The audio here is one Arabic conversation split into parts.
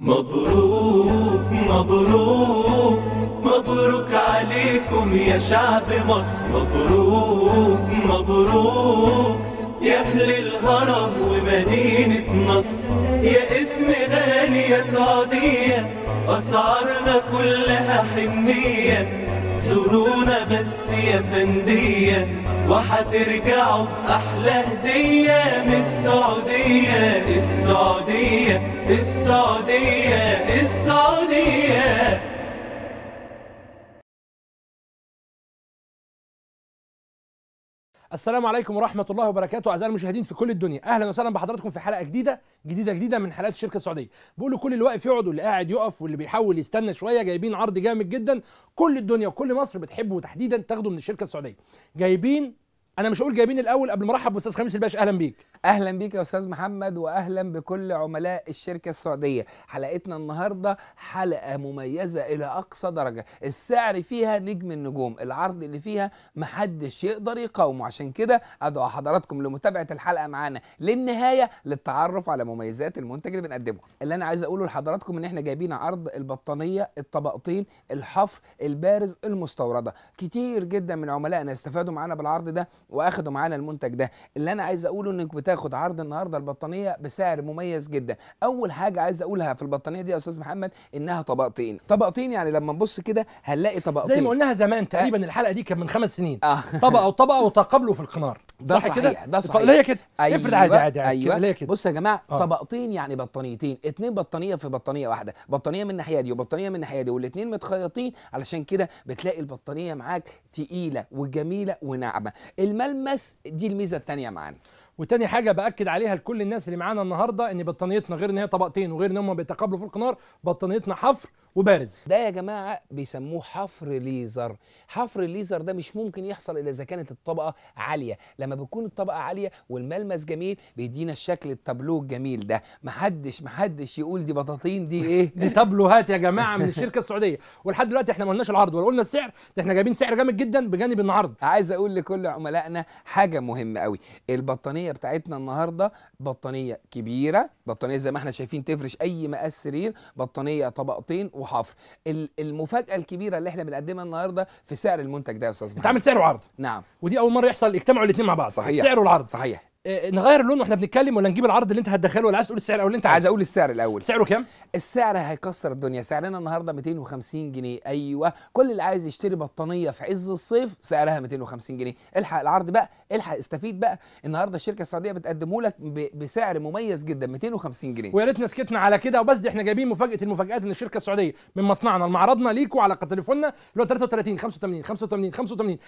مبروك مبروك مبروك عليكم يا شعب مصر مبروك مبروك يا أهل الهرم ومدينة نصر يا اسم غالي يا سعودية أسعارنا كلها حنية زورونا بس يا فندية وحترجعوا أحلى هدية من السعودية السعودية السعودية السعودية, السعودية السلام عليكم ورحمة الله وبركاته أعزائي المشاهدين في كل الدنيا، أهلا وسهلا بحضراتكم في حلقة جديدة جديدة جديدة من حلقات الشركة السعودية، بقول لكل اللي واقف يقعد واللي قاعد يقف واللي بيحاول يستنى شوية جايبين عرض جامد جدا كل الدنيا وكل مصر بتحبه تحديدا تاخده من الشركة السعودية، جايبين انا مش هقول جايبين الاول قبل ما ارحب باستاذ خميس الباشا اهلا بيك اهلا بيك يا استاذ محمد واهلا بكل عملاء الشركه السعوديه حلقتنا النهارده حلقه مميزه الى اقصى درجه السعر فيها نجم النجوم العرض اللي فيها محدش يقدر يقاومه عشان كده ادعو حضراتكم لمتابعه الحلقه معانا للنهايه للتعرف على مميزات المنتج اللي بنقدمه اللي انا عايز اقوله لحضراتكم ان احنا جايبين عرض البطانيه الطبقتين الحفر البارز المستورده كتير جدا من عملائنا استفادوا معانا بالعرض ده واخدوا معانا المنتج ده اللي انا عايز اقوله انك بتاخد عرض النهارده البطانيه بسعر مميز جدا اول حاجه عايز اقولها في البطانيه دي يا استاذ محمد انها طبقتين طبقتين يعني لما نبص كده هنلاقي طبقتين زي ما قلناها زمان أه؟ تقريبا آه. الحلقه دي كان من خمس سنين آه. طبقه وطبقه وتقابلوا في القنار ده صح, كده ده صح ليه كده أيوة. افرض عادي عادي, عادي. أيوة. كده بصوا يا جماعه آه. طبقتين يعني بطانيتين اتنين بطانيه في بطانيه واحده بطانيه من الناحيه دي وبطانيه من الناحيه دي والاثنين متخيطين علشان كده بتلاقي البطانيه معاك تقيله وجميله وناعمه الملمس دي الميزه الثانيه معانا وتاني حاجه باكد عليها لكل الناس اللي معانا النهارده ان بطانيتنا غير ان هي طبقتين وغير ان هم بيتقابلوا فوق النار بطانيتنا حفر وبارز ده يا جماعه بيسموه حفر ليزر حفر الليزر ده مش ممكن يحصل الا اذا كانت الطبقه عاليه لما بتكون الطبقه عاليه والملمس جميل بيدينا الشكل التابلو الجميل ده محدش محدش يقول دي بطاطين دي ايه دي تابلوهات يا جماعه من الشركه السعوديه ولحد دلوقتي احنا ما قلناش العرض ولا قلنا السعر ده احنا جايبين سعر جامد جدا بجانب النهارده عايز اقول لكل عملائنا حاجه مهمه قوي البطانيه البطانيه بتاعتنا النهارده بطانيه كبيره بطانيه زي ما احنا شايفين تفرش اي مقاس سرير بطانيه طبقتين وحفر المفاجاه الكبيره اللي احنا بنقدمها النهارده في سعر المنتج ده يا استاذ انت بتعمل سعر وعرض نعم ودي اول مره يحصل يجتمعوا الاثنين مع بعض صحيح السعر والعرض صحيح آه، آه، نغير اللون واحنا بنتكلم ولا نجيب العرض اللي انت هتدخله ولا عايز تقول السعر الاول انت عايز اقول السعر الاول سعره كام السعر هيكسر الدنيا سعرنا النهارده 250 جنيه ايوه كل اللي عايز يشتري بطانيه في عز الصيف سعرها 250 جنيه الحق العرض بقى الحق استفيد بقى النهارده الشركه السعوديه بتقدمه لك بسعر مميز جدا 250 جنيه ويا ريت سكتنا على كده وبس دي احنا جايبين مفاجاه المفاجات من الشركه السعوديه من مصنعنا المعرضنا ليكوا على تليفوننا اللي هو 33 85 85 85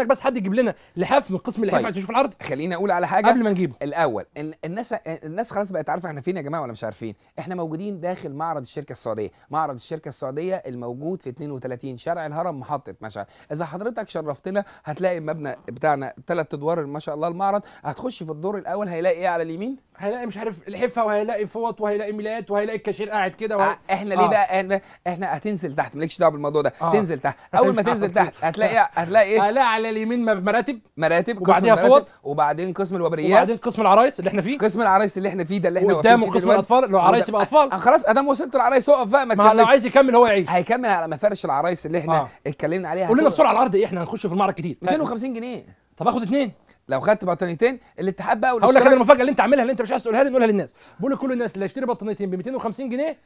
انك بس حد يجيب لنا لحاف من قسم اللحاف طيب. عشان نشوف العرض خليني اقول على حاجه قبل ما نجيبه الاول الناس الناس خلاص بقت عارفه احنا فين يا جماعه ولا مش عارفين احنا موجودين داخل معرض الشركه السعوديه معرض الشركه السعوديه الموجود في 32 شارع الهرم محطه مشعل اذا حضرتك شرفتنا هتلاقي المبنى بتاعنا ثلاث ادوار ما شاء الله المعرض هتخش في الدور الاول هيلاقي ايه على اليمين هيلاقي مش عارف الحفه وهيلاقي فوط وهيلاقي ميلاد وهيلاقي الكاشير قاعد كده وهي... آه، احنا ليه آه. بقى احنا, احنا هتنزل تحت مالكش دعوه بالموضوع ده آه. تنزل تحت اول ما تنزل تحت هتلاقي آه. هتلاقي ايه هلاقي على اليمين مراتب مراتب وبعديها فوط وبعدين قسم الوبريات ايام وبعدين قسم العرايس اللي احنا فيه قسم العرايس اللي احنا فيه ده اللي احنا قدامه قسم الاطفال لو عرايس يبقى اطفال آه، خلاص ادام وصلت العرايس اقف بقى ما تكملش لو عايز يكمل هو يعيش هيكمل على مفارش العرايس اللي احنا آه. اتكلمنا عليها قول لنا بسرعه العرض ايه احنا هنخش في المعرض كتير 250 جنيه طب اخد اثنين لو خدت بطانيتين الاتحاد بقى هقول لك المفاجاه اللي انت عاملها اللي انت مش عايز تقولها لي نقولها للناس بقول لكل الناس اللي هيشتري بطانيتين ب 250 جنيه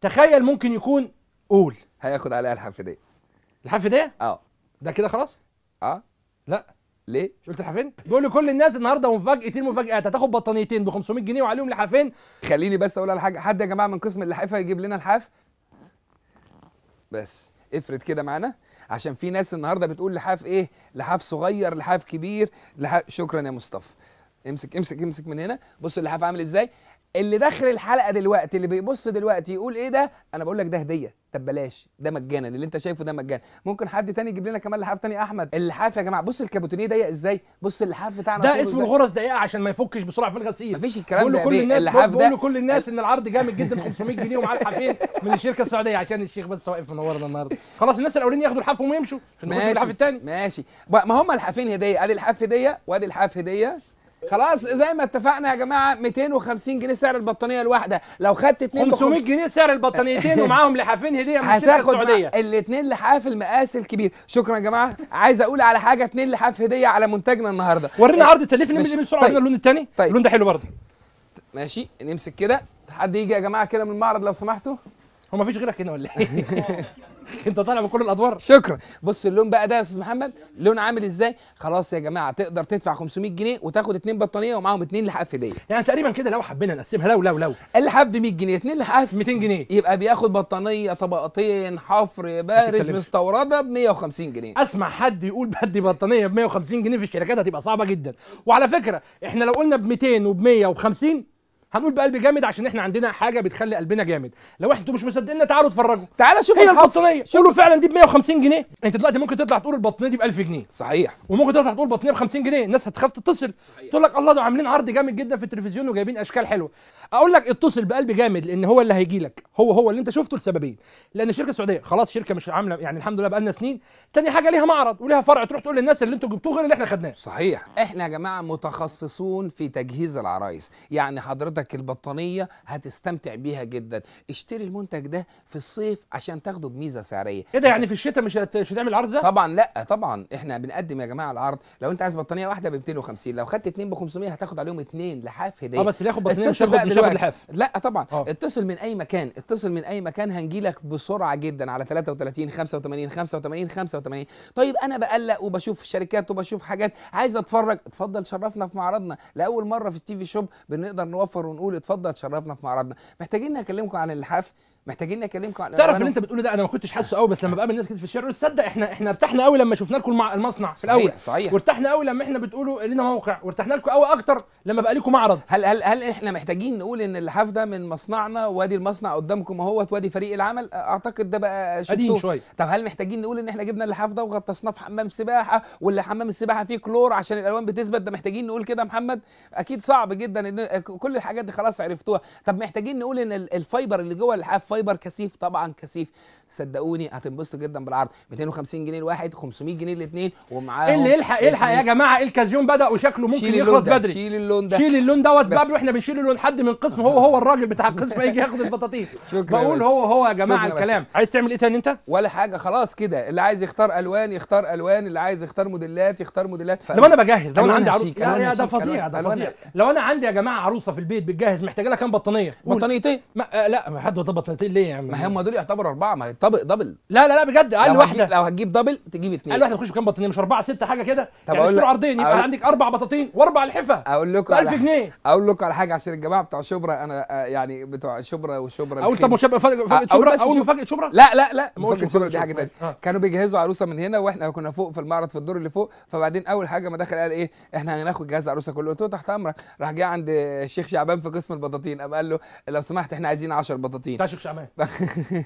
تخيل ممكن يكون قول هياخد عليها الحفيديه الحفيديه اه ده كده خلاص اه لا ليه؟ مش قلت لحافين؟ بيقول لكل الناس النهارده مفاجأتين مفاجآت هتاخد بطانيتين ب 500 جنيه وعليهم لحافين خليني بس اقول على حاجه حد يا جماعه من قسم اللحافه يجيب لنا لحاف بس افرد كده معانا عشان في ناس النهارده بتقول لحاف ايه؟ لحاف صغير لحاف كبير لحاف شكرا يا مصطفى امسك امسك امسك من هنا بص اللحاف عامل ازاي اللي داخل الحلقه دلوقتي اللي بيبص دلوقتي يقول ايه ده انا بقول لك ده هديه طب بلاش ده مجانا اللي انت شايفه ده مجانا ممكن حد تاني يجيب لنا كمان لحاف تاني احمد اللحاف يا جماعه بص الكابوتونيه ضيق ازاي بص اللحاف بتاعنا ده اسمه الغرز ضيقه عشان ما يفكش بسرعه في الغسيل مفيش الكلام ده كل الناس اللحاف ده بقول كل الناس ان العرض جامد جدا 500 جنيه ومعاه لحافين من الشركه السعوديه عشان الشيخ بس واقف منورنا النهارده خلاص الناس الاولين ياخدوا وهم ويمشوا عشان نخش اللحاف الثاني ماشي ما هم لحافين هديه ادي لحاف هديه وادي الحاف هديه خلاص زي ما اتفقنا يا جماعه 250 جنيه سعر البطانيه الواحده لو خدت 2 500 بخم... جنيه سعر البطانيتين ومعاهم لحافين هديه من الشركه السعوديه الاثنين لحاف المقاس الكبير شكرا يا جماعه عايز اقول على حاجه اثنين لحاف هديه على منتجنا النهارده ورينا طيب. عرض التليف نمشي من بسرعه طيب. اللون الثاني طيب. اللون ده حلو برضه ماشي نمسك كده حد يجي يا جماعه كده من المعرض لو سمحتوا هو مفيش غيرك هنا ولا ايه انت طالع بكل الادوار شكرا بص اللون بقى ده يا استاذ محمد لون عامل ازاي خلاص يا جماعه تقدر تدفع 500 جنيه وتاخد اتنين بطانيه ومعاهم اتنين لحاف هديه يعني تقريبا كده لو حبينا نقسمها لو لو لو الحاف ب 100 جنيه اتنين لحاف 200 جنيه يبقى بياخد بطانيه طبقتين حفر بارز مستورده ب 150 جنيه اسمع حد يقول بدي بطانيه ب 150 جنيه في الشركات هتبقى صعبه جدا وعلى فكره احنا لو قلنا ب 200 وب 150 هنقول بقلب جامد عشان احنا عندنا حاجه بتخلي قلبنا جامد لو انتوا مش مصدقيننا تعالوا اتفرجوا تعالى شوفوا هي البطانيه قولوا فعلا دي ب 150 جنيه انت دلوقتي ممكن تطلع تقول البطانيه دي ب 1000 جنيه صحيح وممكن تطلع تقول البطانيه ب 50 جنيه الناس هتخاف تتصل تقول لك الله ده عاملين عرض جامد جدا في التلفزيون وجايبين اشكال حلوه اقول لك اتصل بقلب جامد لان هو اللي هيجي لك هو هو اللي انت شفته لسببين لان الشركه السعوديه خلاص شركه مش عامله يعني الحمد لله بقالنا سنين تاني حاجه ليها معرض وليها فرع تروح تقول للناس اللي انتوا جبتوه غير اللي احنا خدناه صحيح احنا يا جماعه متخصصون في تجهيز العرايس يعني حضرتك البطانيه هتستمتع بيها جدا اشتري المنتج ده في الصيف عشان تاخده بميزه سعريه ايه ده يعني في الشتاء مش هت... مش هتعمل العرض ده طبعا لا طبعا احنا بنقدم يا جماعه العرض لو انت عايز بطانيه واحده ب 250 لو خدت اثنين ب 500 هتاخد عليهم اثنين لحاف هديه اه بس اللي ياخد بطانيه مش تاخد الحف لا طبعا أوه. اتصل من اي مكان اتصل من اي مكان هنجيلك بسرعه جدا على 33 85 85 85 طيب انا بقلق وبشوف شركات وبشوف حاجات عايز اتفرج اتفضل شرفنا في معرضنا لاول مره في التي في شوب بنقدر نوفر ونقول اتفضل شرفنا في معرضنا محتاجين اكلمكم عن الحفل محتاجين نكلمكم على تعرف اللي انت بتقوله ده انا ما كنتش حاسه قوي بس لما بقابل الناس كده في الشارع تصدق احنا احنا ارتحنا قوي لما شفنا لكم المصنع في الاول صحيح وارتحنا قوي لما احنا بتقولوا لنا موقع وارتحنا لكم قوي اكتر لما بقى لكم معرض هل هل هل احنا محتاجين نقول ان اللحاف ده من مصنعنا وادي المصنع قدامكم اهوت وادي فريق العمل اعتقد ده بقى شفته شوي. طب هل محتاجين نقول ان احنا جبنا اللحاف ده وغطسناه في حمام سباحه واللي حمام السباحه فيه كلور عشان الالوان بتثبت ده محتاجين نقول كده محمد اكيد صعب جدا ان كل الحاجات دي خلاص عرفتوها طب محتاجين نقول ان الفايبر اللي جوه اللحاف فايبر كثيف طبعا كثيف صدقوني هتنبسطوا جدا بالعرض 250 جنيه الواحد 500 جنيه الاثنين ومعاه اللي يلحق يلحق يا جماعه الكازيون بدا وشكله ممكن يخلص بدري شيل اللون ده شيل اللون دوت بقى واحنا بنشيل اللون حد من قسم هو هو الراجل بتاع القسم هيجي ياخد البطاطين شكرا بقول هو هو يا جماعه الكلام عايز تعمل ايه تاني انت ولا حاجه خلاص كده اللي عايز يختار الوان يختار الوان اللي عايز يختار موديلات يختار موديلات لو انا بجهز لو انا عندي عروسه ده فظيع ده فظيع لو انا عندي يا جماعه عروسه في البيت بتجهز محتاجه لها كام بطانيه بطانيتين آه، لا ما حد بطانيتين تعطيل ليه يا عم ما هم دول يعتبروا اربعه ما يطبق دبل لا لا لا بجد اقل واحده لو هتجيب دبل تجيب اثنين اقل واحده تخش بكام بطاطين مش اربعه سته حاجه كده طب يعني اشتروا عرضين يبقى عندك اربع بطاطين واربع لحفه اقول لكم 1000 جنيه اقول لكم على حاجه عشان الجماعه بتوع شبرا انا آه، يعني بتوع شبرا وشبرا اقول طب مفاجاه شبرا اقول مفاجاه شبرا لا لا لا مفاجاه شبرا دي حاجه ثانيه آه. كانوا بيجهزوا عروسه من هنا واحنا كنا فوق في المعرض في الدور اللي فوق فبعدين اول حاجه ما دخل قال ايه احنا هناخد جهاز عروسه كله قلت له تحت امرك راح جه عند الشيخ شعبان في قسم البطاطين قام قال له لو سمحت احنا عايزين 10 بطاطين كمان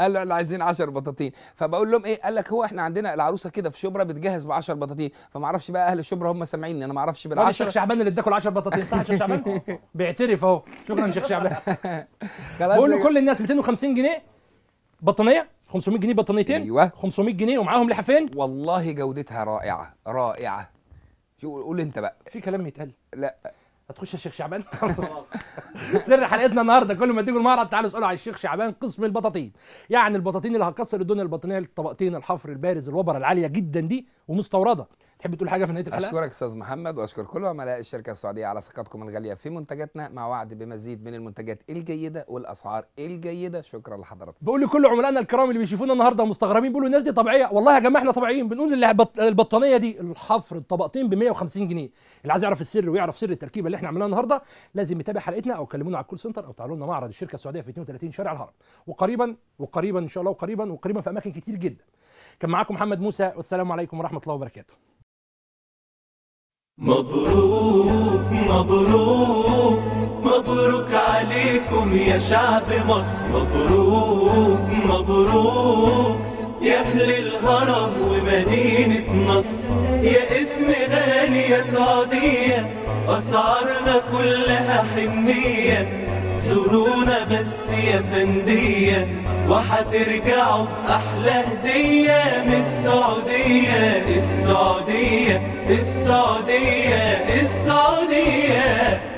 قال له احنا عايزين 10 بطاطين فبقول لهم ايه قال لك هو احنا عندنا العروسه كده في شبرا بتجهز ب 10 بطاطين فما اعرفش بقى اهل شبرا هم سامعيني انا ما اعرفش بال 10 الشيخ شعبان اللي اداكوا ال 10 بطاطين صح الشيخ شعبان بيعترف اهو شكرا يا شيخ شعبان بقول له كل الناس 250 جنيه بطانيه 500 جنيه بطانيتين ايوه 500 جنيه ومعاهم لحافين والله جودتها رائعه رائعه شو قول انت بقى في كلام يتقال لا هتخش الشيخ شعبان خلاص سر حلقتنا النهارده كل ما تيجوا المعرض تعالوا اسالوا على الشيخ شعبان قسم البطاطين يعني البطاطين اللي هتكسر الدنيا البطنيه الطبقتين الحفر البارز الوبره العاليه جدا دي ومستورده تحب تقول حاجه في نهايه الحلقه اشكرك استاذ محمد واشكر كل عملاء الشركه السعوديه على ثقتكم الغاليه في منتجاتنا مع وعد بمزيد من المنتجات الجيده والاسعار الجيده شكرا لحضرتك بقول لكل عملائنا الكرام اللي بيشوفونا النهارده مستغربين بيقولوا الناس دي طبيعيه والله يا جماعه احنا طبيعيين بنقول البطانيه دي الحفر الطبقتين ب 150 جنيه اللي عايز يعرف السر ويعرف سر التركيبه اللي احنا عملناها النهارده لازم يتابع حلقتنا او كلمونا على الكول سنتر او تعالوا لنا معرض الشركه السعوديه في 32 شارع الهرم وقريبا وقريبا ان شاء الله وقريبا وقريبا في اماكن كتير جدا كان معاكم محمد موسى والسلام عليكم ورحمه الله وبركاته مبروك مبروك مبروك عليكم يا شعب مصر مبروك مبروك يا أهل الهرم ومدينة نصر يا اسم غالي يا سعودية أسعارنا كلها حنية تزورونا بس يا فندية وهترجعوا بأحلى هدية من السعودية السعودية السعودية السعودية, السعودية